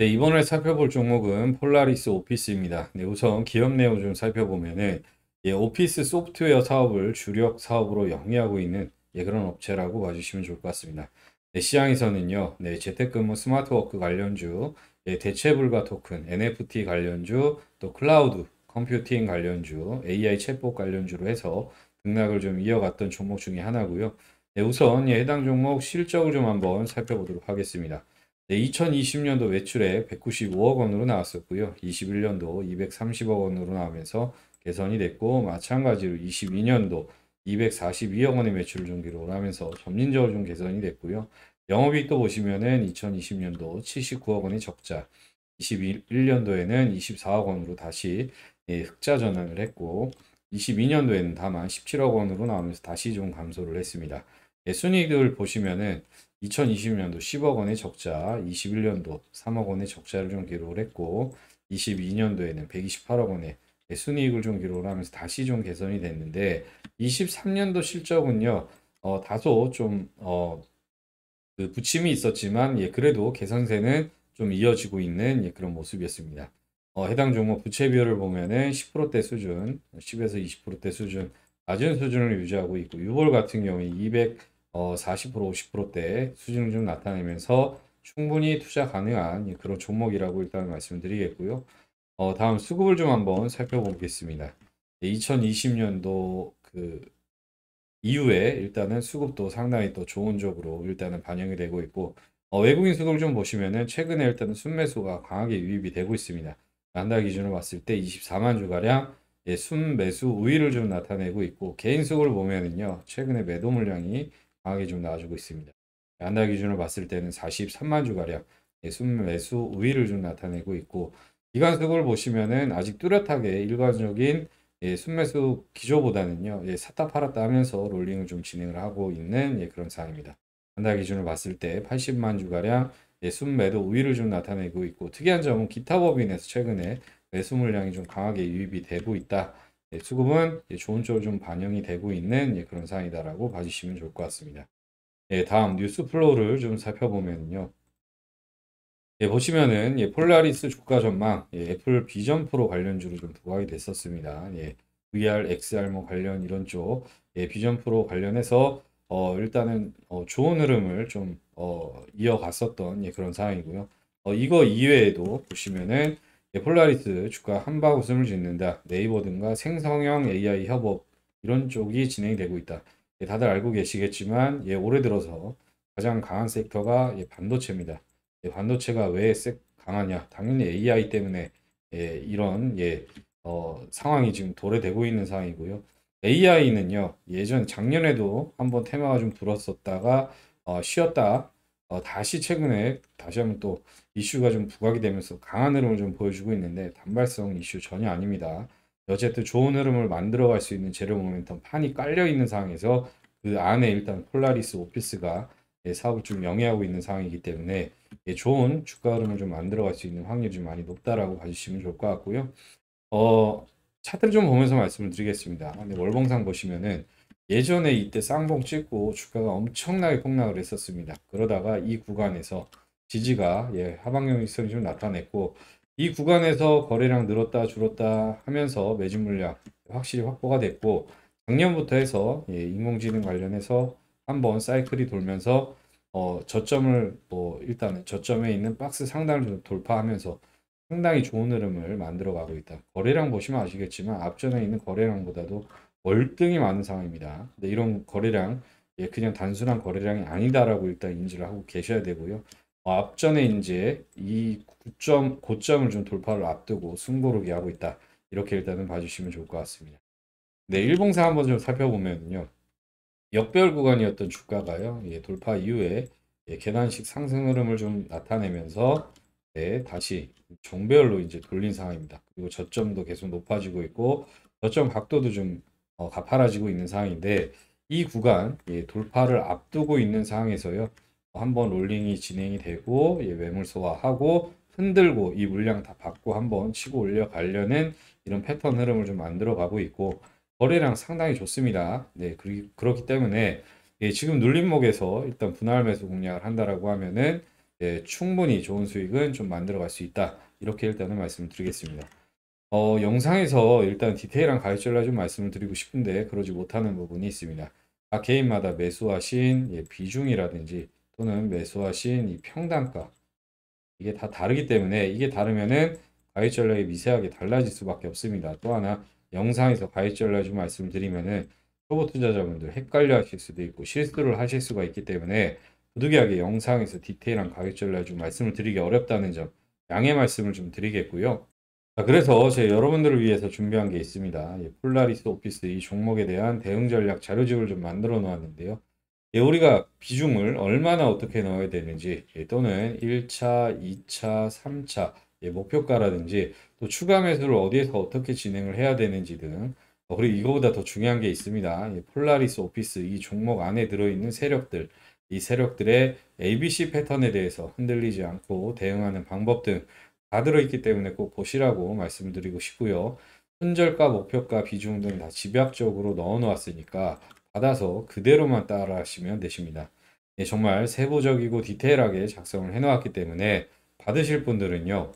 네, 이번에 살펴볼 종목은 폴라리스 오피스입니다. 네, 우선 기업 내용 좀 살펴보면은 예, 오피스 소프트웨어 사업을 주력 사업으로 영위하고 있는 예, 그런 업체라고 봐주시면 좋을 것 같습니다. 네, 시장에서는요, 네, 재택근무 스마트워크 관련주, 예, 대체불가 토큰, NFT 관련주, 또 클라우드, 컴퓨팅 관련주, AI 챗봇 관련주로 해서 등락을 좀 이어갔던 종목 중의 하나고요. 네, 우선 예, 해당 종목 실적을 좀 한번 살펴보도록 하겠습니다. 네, 2020년도 매출액 195억 원으로 나왔었고요. 21년도 230억 원으로 나오면서 개선이 됐고 마찬가지로 22년도 242억 원의 매출을 준 기록을 하면서 점진적으로 좀 개선이 됐고요. 영업이익도 보시면은 2020년도 79억 원의 적자, 21년도에는 24억 원으로 다시 예, 흑자 전환을 했고 22년도에는 다만 17억 원으로 나오면서 다시 좀 감소를 했습니다. 예, 순이익을 보시면은 2020년도 10억 원의 적자, 21년도 3억 원의 적자를 좀 기록을 했고 22년도에는 128억 원의 순이익을 좀 기록을 하면서 다시 좀 개선이 됐는데 23년도 실적은요 어, 다소 좀 어, 그 부침이 있었지만 예, 그래도 개선세는 좀 이어지고 있는 예, 그런 모습이었습니다. 어, 해당 종목 부채 비율을 보면은 10%대 수준, 10에서 20%대 수준 낮은 수준을 유지하고 있고 6월 같은 경우에 200 어, 40% 50%대 수준 좀 나타내면서 충분히 투자 가능한 그런 종목이라고 일단 말씀드리겠고요. 어, 다음 수급을 좀 한번 살펴보겠습니다. 2020년도 그 이후에 일단은 수급도 상당히 또 좋은 쪽으로 일단은 반영이 되고 있고 어, 외국인 수급을 좀 보시면은 최근에 일단은 순매수가 강하게 유입이 되고 있습니다. 한달 기준으로 봤을 때 24만 주가량 예, 순매수 우위를 좀 나타내고 있고 개인 수급을 보면은요 최근에 매도 물량이 강하게 좀 나와주고 있습니다. 한달 기준으로 봤을 때는 43만 주가량 예, 순매수 우위를 좀 나타내고 있고 기간수을 보시면은 아직 뚜렷하게 일반적인 예, 순매수 기조보다는요 예, 샀다 팔았다 하면서 롤링을 좀 진행을 하고 있는 예, 그런 상황입니다. 한달 기준으로 봤을 때 80만 주가량 예, 순매도 우위를 좀 나타내고 있고 특이한 점은 기타 법인에서 최근에 매수 물량이 좀 강하게 유입이 되고 있다. 예, 수급은 좋은 쪽으로 좀 반영이 되고 있는 그런 상황이다라고 봐주시면 좋을 것 같습니다. 예, 다음 뉴스 플로우를 좀 살펴보면요. 예, 보시면은 예, 폴라리스 주가 전망, 예, 애플 비전 프로 관련주로 좀 부각이 됐었습니다. 예, VR, XR 뭐 관련 이런 쪽 예, 비전 프로 관련해서 어, 일단은 어, 좋은 흐름을 좀 어, 이어갔었던 예, 그런 상황이고요. 어, 이거 이외에도 보시면은 네, 폴라리스 주가 한바 웃음을 짓는다. 네이버 등과 생성형 AI 협업 이런 쪽이 진행이 되고 있다. 예, 다들 알고 계시겠지만 예, 올해 들어서 가장 강한 섹터가 예, 반도체입니다. 예, 반도체가 왜 강하냐? 당연히 AI 때문에 예, 이런 예, 어, 상황이 지금 도래되고 있는 상황이고요. AI는요 예전 작년에도 한번 테마가 좀 불었었다가 어, 쉬었다 어, 다시 최근에 다시 한번 또 이슈가 좀 부각이 되면서 강한 흐름을 좀 보여주고 있는데 단발성 이슈 전혀 아닙니다. 어쨌든 좋은 흐름을 만들어갈 수 있는 재료 모멘텀 판이 깔려 있는 상황에서 그 안에 일단 폴라리스 오피스가 예, 사업을 좀 영위하고 있는 상황이기 때문에 예, 좋은 주가 흐름을 좀 만들어갈 수 있는 확률이 좀 많이 높다라고 봐주시면 좋을 것 같고요. 어, 차트를 좀 보면서 말씀을 드리겠습니다. 월봉상 보시면은 예전에 이때 쌍봉 찍고 주가가 엄청나게 폭락을 했었습니다. 그러다가 이 구간에서 지지가 예, 하방형 일선이 좀 나타냈고 이 구간에서 거래량 늘었다 줄었다 하면서 매진 물량 확실히 확보가 됐고 작년부터 해서 예, 인공지능 관련해서 한번 사이클이 돌면서 어, 저점을 뭐 일단은 저점에 있는 박스 상단을 좀 돌파하면서 상당히 좋은 흐름을 만들어 가고 있다. 거래량 보시면 아시겠지만 앞전에 있는 거래량보다도 월등히 많은 상황입니다. 근데 이런 거래량 예, 그냥 단순한 거래량이 아니다라고 일단 인지를 하고 계셔야 되고요. 어, 앞전에 이제 이 고점, 고점을 좀 돌파를 앞두고 숨고르기 하고 있다. 이렇게 일단은 봐주시면 좋을 것 같습니다. 네, 일0상 한번 좀 살펴보면요. 역별 구간이었던 주가가요. 예, 돌파 이후에 예, 계단식 상승 흐름을 좀 나타내면서 네, 다시 정배열로 이제 돌린 상황입니다. 그리고 저점도 계속 높아지고 있고 저점 각도도 좀 어, 가파라지고 있는 상황인데 이 구간 예, 돌파를 앞두고 있는 상황에서요. 한번 롤링이 진행이 되고 예, 매물 소화하고 흔들고 이 물량 다 받고 한번 치고 올려가려는 이런 패턴 흐름을 좀 만들어 가고 있고 거래량 상당히 좋습니다. 네, 그리, 그렇기 때문에 예, 지금 눌림목에서 일단 분할 매수 공략을 한다라고 하면은 예, 충분히 좋은 수익은 좀 만들어 갈 수 있다. 이렇게 일단은 말씀드리겠습니다. 어, 영상에서 일단 디테일한 가이드를 좀 말씀을 드리고 싶은데 그러지 못하는 부분이 있습니다. 각 개인마다 매수하신 예, 비중이라든지 또는 매수하신 이 평단가 이게 다 다르기 때문에 이게 다르면은 가입 전략이 미세하게 달라질 수밖에 없습니다. 또 하나 영상에서 가입 전략 좀 말씀드리면은 초보 투자자분들 헷갈려 하실 수도 있고 실수를 하실 수가 있기 때문에 부득이하게 영상에서 디테일한 가입 전략 좀 말씀을 드리기 어렵다는 점 양해 말씀을 좀 드리겠고요. 자, 그래서 제 여러분들을 위해서 준비한 게 있습니다. 예, 폴라리스 오피스 이 종목에 대한 대응 전략 자료집을 좀 만들어 놓았는데요. 예, 우리가 비중을 얼마나 어떻게 넣어야 되는지 예, 또는 1차, 2차, 3차 예, 목표가라든지 또 추가 매수를 어디에서 어떻게 진행을 해야 되는지 등 어, 그리고 이거보다 더 중요한 게 있습니다. 예, 폴라리스 오피스 이 종목 안에 들어있는 세력들 이 세력들의 ABC 패턴에 대해서 흔들리지 않고 대응하는 방법 등다 들어있기 때문에 꼭 보시라고 말씀드리고 싶고요. 손절가, 목표가, 비중 등 다 집약적으로 넣어 놓았으니까 받아서 그대로만 따라 하시면 되십니다. 예, 정말 세부적이고 디테일하게 작성을 해 놓았기 때문에 받으실 분들은요.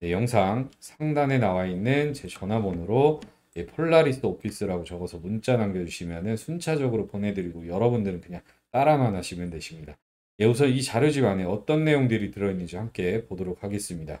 네, 영상 상단에 나와 있는 제 전화번호로 예, 폴라리스 오피스라고 적어서 문자 남겨주시면 순차적으로 보내드리고 여러분들은 그냥 따라만 하시면 되십니다. 예, 우선 이 자료집 안에 어떤 내용들이 들어있는지 함께 보도록 하겠습니다.